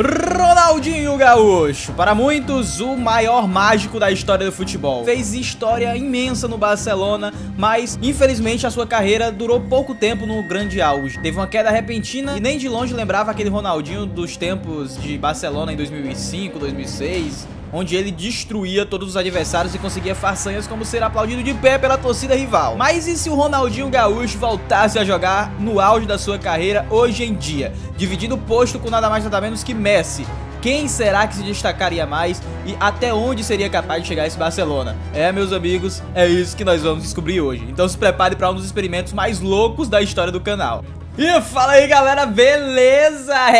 Ronaldinho Gaúcho, para muitos o maior mágico da história do futebol. Fez história imensa no Barcelona, mas infelizmente a sua carreira durou pouco tempo no grande auge. Teve uma queda repentina e nem de longe lembrava aquele Ronaldinho dos tempos de Barcelona em 2005, 2006, onde ele destruía todos os adversários e conseguia façanhas como ser aplaudido de pé pela torcida rival. Mas e se o Ronaldinho Gaúcho voltasse a jogar no auge da sua carreira hoje em dia, dividindo o posto com nada mais nada menos que Messi? Quem será que se destacaria mais e até onde seria capaz de chegar esse Barcelona? É, meus amigos, é isso que nós vamos descobrir hoje. Então se prepare para um dos experimentos mais loucos da história do canal. E fala aí galera, beleza?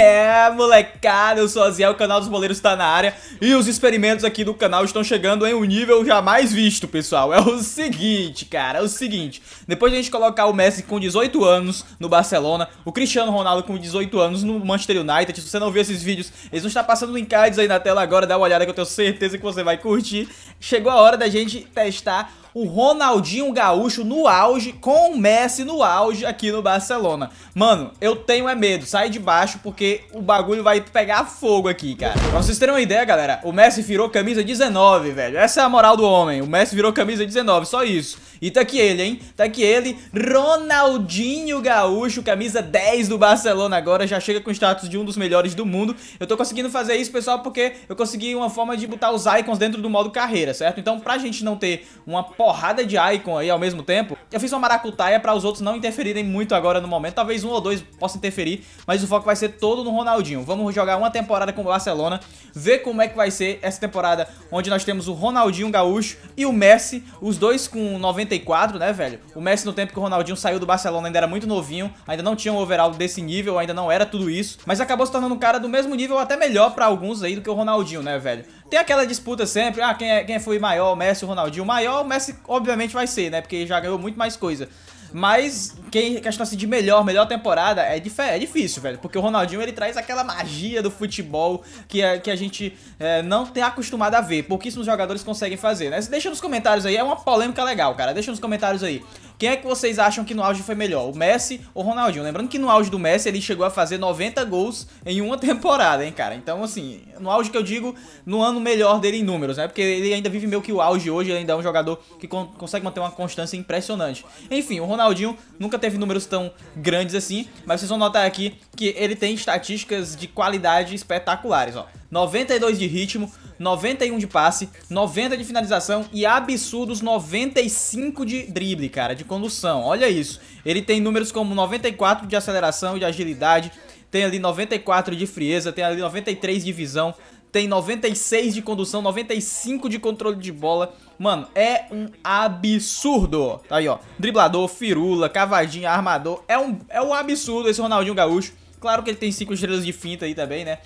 É, molecada, eu sou Aziel, o canal dos boleiros tá na área E os experimentos aqui do canal estão chegando em um nível jamais visto, pessoal É o seguinte, cara, é o seguinte Depois de a gente colocar o Messi com 18 anos no Barcelona O Cristiano Ronaldo com 18 anos no Manchester United Se você não viu esses vídeos, eles vão estar passando em cards aí na tela agora Dá uma olhada que eu tenho certeza que você vai curtir Chegou a hora da gente testar o Ronaldinho Gaúcho no auge, com o Messi no auge aqui no Barcelona. Mano, eu tenho é medo, sai de baixo porque o bagulho vai pegar fogo aqui, cara. Pra vocês terem uma ideia, galera, o Messi virou camisa 19, velho. Essa é a moral do homem, o Messi virou camisa 19, só isso. E tá aqui ele, hein? Tá aqui ele, Ronaldinho Gaúcho, camisa 10 do Barcelona agora, já chega com status de um dos melhores do mundo. Eu tô conseguindo fazer isso, pessoal, porque eu consegui uma forma de botar os icons dentro do modo carreira, certo? Então, pra gente não ter uma porrada de icon aí ao mesmo tempo, eu fiz uma maracutaia pra os outros não interferirem muito agora no momento. Talvez um ou dois possa interferir, mas o foco vai ser todo no Ronaldinho. Vamos jogar uma temporada com o Barcelona, ver como é que vai ser essa temporada onde nós temos o Ronaldinho Gaúcho e o Messi, os dois com 90 94, né, velho? O Messi no tempo que o Ronaldinho saiu do Barcelona ainda era muito novinho, ainda não tinha um overall desse nível, ainda não era tudo isso, mas acabou se tornando um cara do mesmo nível até melhor para alguns aí do que o Ronaldinho, né, velho? Tem aquela disputa sempre, ah, quem, é, quem foi maior, o Messi, o Ronaldinho. O maior, o Messi obviamente vai ser, né, porque já ganhou muito mais coisa. Mas quem questão assim, de melhor, melhor temporada, é, é difícil, velho. Porque o Ronaldinho ele traz aquela magia do futebol que, é, que a gente é, não tem acostumado a ver. Pouquíssimos jogadores conseguem fazer, né? Deixa nos comentários aí, é uma polêmica legal, cara. Deixa nos comentários aí. Quem é que vocês acham que no auge foi melhor, o Messi ou o Ronaldinho? Lembrando que no auge do Messi ele chegou a fazer 90 gols em uma temporada, hein, cara? Então, assim, no auge que eu digo, no ano melhor dele em números, né? Porque ele ainda vive meio que o auge hoje, ele ainda é um jogador que con consegue manter uma constância impressionante. Enfim, o Ronaldinho nunca teve números tão grandes assim, mas vocês vão notar aqui que ele tem estatísticas de qualidade espetaculares, ó. 92 de ritmo, 91 de passe, 90 de finalização e absurdos 95 de drible, cara, de condução. Olha isso. Ele tem números como 94 de aceleração e de agilidade, tem ali 94 de frieza, tem ali 93 de visão, tem 96 de condução, 95 de controle de bola. Mano, é um absurdo. Tá aí, ó. Driblador, firula, cavadinha, armador. É um, é um absurdo esse Ronaldinho Gaúcho. Claro que ele tem 5 estrelas de finta aí também, né?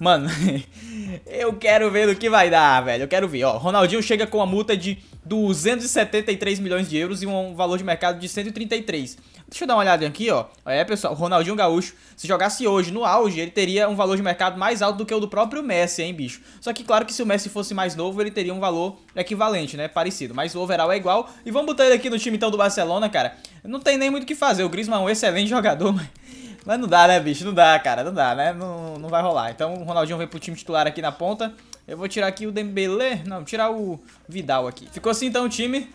Mano, eu quero ver o que vai dar, velho. Eu quero ver. Ó, Ronaldinho chega com a multa de 273 milhões de euros e um valor de mercado de 133. Deixa eu dar uma olhada aqui, ó. É, pessoal, o Ronaldinho Gaúcho, se jogasse hoje no auge, ele teria um valor de mercado mais alto do que o do próprio Messi, hein, bicho? Só que, claro que se o Messi fosse mais novo, ele teria um valor equivalente, né? Parecido. Mas o overall é igual. E vamos botar ele aqui no time, então, do Barcelona, cara. Não tem nem muito o que fazer. O Griezmann é um excelente jogador, mas mas não dá, né, bicho? Não dá, cara. Não dá, né? Não, não vai rolar. Então o Ronaldinho vem pro time titular aqui na ponta. Eu vou tirar aqui o Dembele. Não, tirar o Vidal aqui. Ficou assim então o time.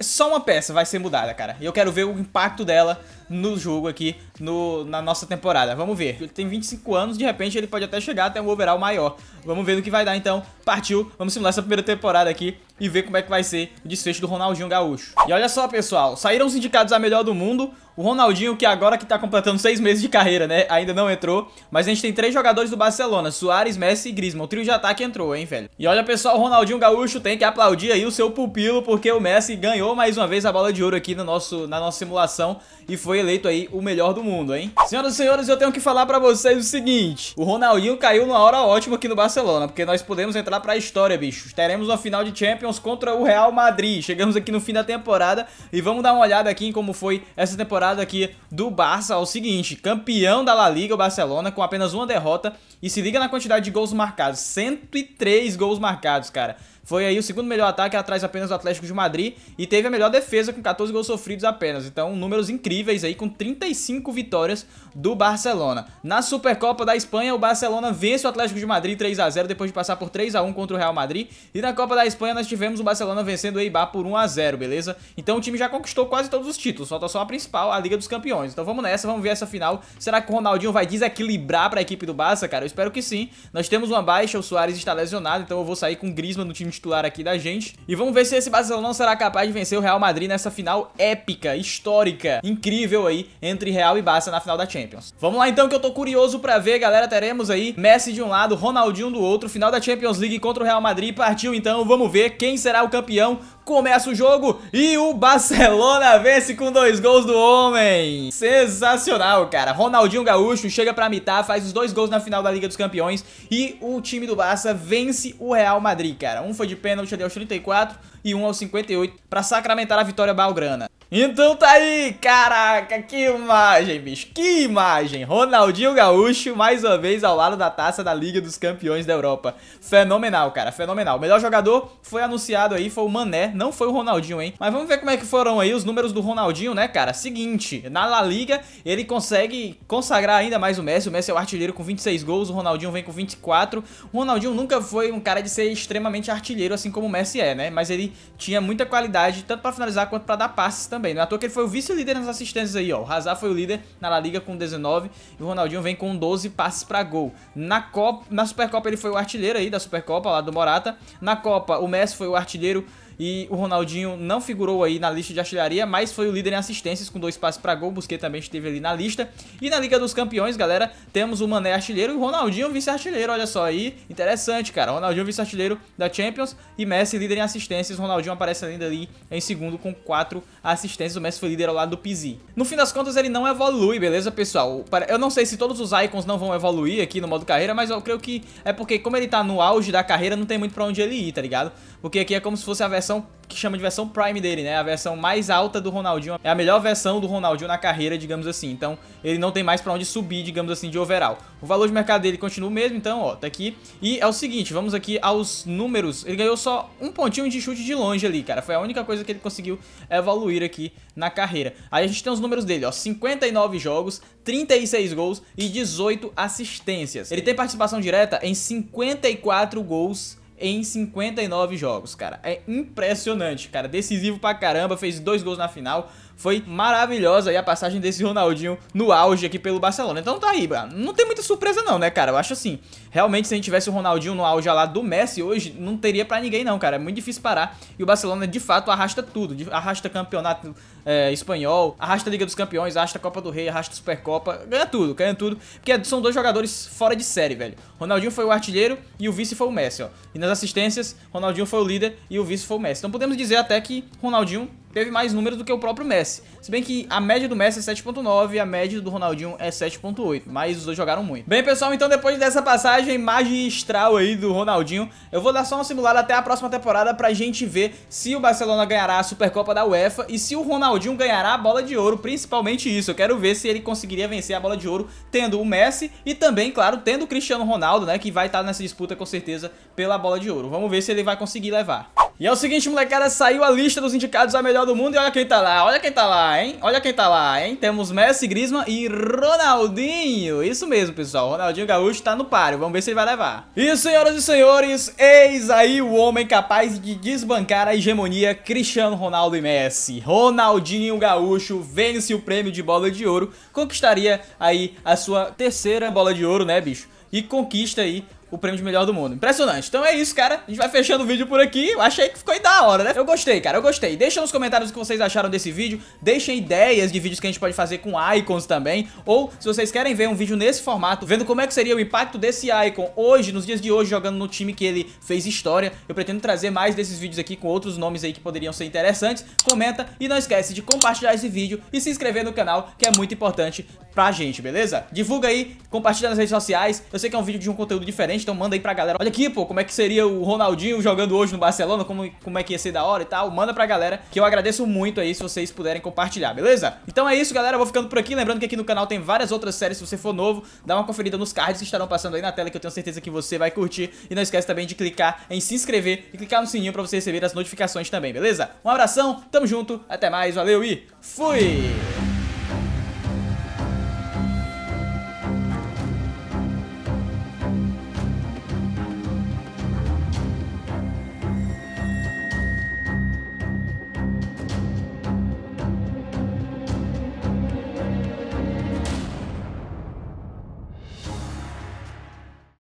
Só uma peça vai ser mudada, cara. E eu quero ver o impacto dela no jogo aqui, no, na nossa temporada. Vamos ver. Ele tem 25 anos, de repente ele pode até chegar até um overall maior. Vamos ver no que vai dar então. Partiu, vamos simular essa primeira temporada aqui e ver como é que vai ser o desfecho do Ronaldinho Gaúcho. E olha só, pessoal, saíram os indicados a melhor do mundo. O Ronaldinho, que agora que tá completando seis meses de carreira, né? Ainda não entrou. Mas a gente tem três jogadores do Barcelona: Soares, Messi e Griezmann. O trio de ataque entrou, hein, velho? E olha, pessoal, o Ronaldinho Gaúcho tem que aplaudir aí o seu pupilo, porque o Messi ganhou mais uma vez a bola de ouro aqui no nosso, na nossa simulação e foi eleito aí o melhor do mundo, hein? Senhoras e senhores, eu tenho que falar para vocês o seguinte: o Ronaldinho caiu numa hora ótima aqui no Barcelona, porque nós podemos entrar pra história, bicho. Teremos uma final de Champions contra o Real Madrid. Chegamos aqui no fim da temporada e vamos dar uma olhada aqui em como foi essa temporada temporada aqui do Barça é o seguinte, campeão da La Liga, o Barcelona, com apenas uma derrota, e se liga na quantidade de gols marcados, 103 gols marcados, cara. Foi aí o segundo melhor ataque, atrás apenas do Atlético de Madrid, e teve a melhor defesa com 14 gols sofridos apenas. Então, números incríveis aí, com 35 vitórias do Barcelona. Na Supercopa da Espanha, o Barcelona vence o Atlético de Madrid 3 a 0 depois de passar por 3 a 1 contra o Real Madrid. E na Copa da Espanha, nós tivemos o Barcelona vencendo o Eibar por 1 a 0 beleza? Então, o time já conquistou quase todos os títulos, falta só a principal, a Liga dos Campeões. Então vamos nessa, vamos ver essa final. Será que o Ronaldinho vai desequilibrar para a equipe do Barça, cara? Eu espero que sim. Nós temos uma baixa, o Soares está lesionado, então eu vou sair com o Griezmann no time titular aqui da gente. E vamos ver se esse Barcelona não será capaz de vencer o Real Madrid nessa final épica, histórica, incrível aí entre Real e Barça na final da Champions. Vamos lá então que eu tô curioso para ver, galera. Teremos aí Messi de um lado, Ronaldinho do outro, final da Champions League contra o Real Madrid. Partiu então, vamos ver quem será o campeão começa o jogo e o Barcelona vence com dois gols do homem. Sensacional, cara. Ronaldinho Gaúcho chega pra mitar, faz os dois gols na final da Liga dos Campeões e o time do Barça vence o Real Madrid, cara. Um foi de pênalti ali aos 34 e um aos 58 para sacramentar a vitória balgrana. Então tá aí, caraca, que imagem, bicho, que imagem! Ronaldinho Gaúcho, mais uma vez, ao lado da taça da Liga dos Campeões da Europa. Fenomenal, cara, fenomenal. O melhor jogador foi anunciado aí, foi o Mané, não foi o Ronaldinho, hein? Mas vamos ver como é que foram aí os números do Ronaldinho, né, cara? Seguinte, na La Liga, ele consegue consagrar ainda mais o Messi, o Messi é o artilheiro com 26 gols, o Ronaldinho vem com 24. O Ronaldinho nunca foi um cara de ser extremamente artilheiro, assim como o Messi é, né? Mas ele tinha muita qualidade, tanto pra finalizar quanto pra dar passes também também. Não é à toa que ele foi o vice-líder nas assistências aí, ó. O Hazard foi o líder na La Liga com 19 e o Ronaldinho vem com 12 passes para gol. Na Copa, na Supercopa ele foi o artilheiro aí da Supercopa lá do Morata. Na Copa o Messi foi o artilheiro e o Ronaldinho não figurou aí na lista de artilharia, mas foi o líder em assistências com dois passes para gol. O também esteve ali na lista. E na Liga dos Campeões, galera, temos o Mané artilheiro e o Ronaldinho vice-artilheiro. Olha só aí, interessante, cara. Ronaldinho vice-artilheiro da Champions e Messi líder em assistências. O Ronaldinho aparece ainda ali em segundo com quatro assistências. O Messi foi líder ao lado do Pizzi. No fim das contas, ele não evolui, beleza, pessoal? Eu não sei se todos os icons não vão evoluir aqui no modo carreira, mas eu creio que é porque como ele tá no auge da carreira, não tem muito para onde ele ir, tá ligado? Porque aqui é como se fosse a versão versão que chama de versão Prime dele, né? A versão mais alta do Ronaldinho. É a melhor versão do Ronaldinho na carreira, digamos assim. Então, ele não tem mais para onde subir, digamos assim, de overall. O valor de mercado dele continua o mesmo, então, ó, tá aqui. E é o seguinte, vamos aqui aos números. Ele ganhou só um pontinho de chute de longe ali, cara. Foi a única coisa que ele conseguiu evoluir aqui na carreira. Aí a gente tem os números dele, ó. 59 jogos, 36 gols e 18 assistências. Ele tem participação direta em 54 gols em 59 jogos, cara. É impressionante, cara. Decisivo pra caramba, fez dois gols na final. Foi maravilhosa aí a passagem desse Ronaldinho no auge aqui pelo Barcelona. Então tá aí, não tem muita surpresa não, né, cara? Eu acho assim, realmente se a gente tivesse o Ronaldinho no auge lá do Messi hoje, não teria para ninguém não, cara. É muito difícil parar. E o Barcelona de fato arrasta tudo, arrasta campeonato é, espanhol, arrasta Liga dos Campeões, arrasta Copa do Rei, arrasta Supercopa, ganha tudo, ganha tudo, porque são dois jogadores fora de série, velho. Ronaldinho foi o artilheiro e o vice foi o Messi, ó. E nas assistências, Ronaldinho foi o líder e o vice foi o Messi. Então podemos dizer até que Ronaldinho teve mais números do que o próprio Messi. Se bem que a média do Messi é 7.9 e a média do Ronaldinho é 7.8, mas os dois jogaram muito. Bem, pessoal, então depois dessa passagem magistral aí do Ronaldinho, eu vou dar só um simulado até a próxima temporada pra gente ver se o Barcelona ganhará a Supercopa da UEFA e se o Ronaldinho ganhará a Bola de Ouro, principalmente isso. Eu quero ver se ele conseguiria vencer a Bola de Ouro tendo o Messi e também, claro, tendo o Cristiano Ronaldo, né, que vai estar nessa disputa com certeza pela Bola de Ouro. Vamos ver se ele vai conseguir levar. E é o seguinte, molecada, saiu a lista dos indicados a melhor do mundo e olha quem tá lá, olha quem tá lá, hein? Olha quem tá lá, hein? Temos Messi, Griezmann e Ronaldinho. Isso mesmo, pessoal. Ronaldinho Gaúcho tá no páreo. Vamos ver se ele vai levar. E, senhoras e senhores, eis aí o homem capaz de desbancar a hegemonia Cristiano Ronaldo e Messi. Ronaldinho Gaúcho vence o prêmio de bola de ouro, conquistaria aí a sua terceira bola de ouro, né, bicho? e conquista aí o prêmio de melhor do mundo. Impressionante. Então é isso, cara. A gente vai fechando o vídeo por aqui. Eu achei que ficou da hora, né? Eu gostei, cara. Eu gostei. Deixa nos comentários o que vocês acharam desse vídeo. Deixem ideias de vídeos que a gente pode fazer com icons também. Ou, se vocês querem ver um vídeo nesse formato, vendo como é que seria o impacto desse icon hoje, nos dias de hoje, jogando no time que ele fez história. Eu pretendo trazer mais desses vídeos aqui com outros nomes aí que poderiam ser interessantes. Comenta e não esquece de compartilhar esse vídeo e se inscrever no canal, que é muito importante pra gente, beleza? Divulga aí, compartilha nas redes sociais. Eu sei que é um vídeo de um conteúdo diferente diferente, então manda aí pra galera. Olha aqui, pô, como é que seria o Ronaldinho jogando hoje no Barcelona, como, como é que ia ser da hora e tal. Manda pra galera, que eu agradeço muito aí se vocês puderem compartilhar, beleza? Então é isso, galera, eu vou ficando por aqui. Lembrando que aqui no canal tem várias outras séries, se você for novo, dá uma conferida nos cards que estarão passando aí na tela, que eu tenho certeza que você vai curtir. E não esquece também de clicar em se inscrever e clicar no sininho pra você receber as notificações também, beleza? Um abração, tamo junto, até mais, valeu e fui!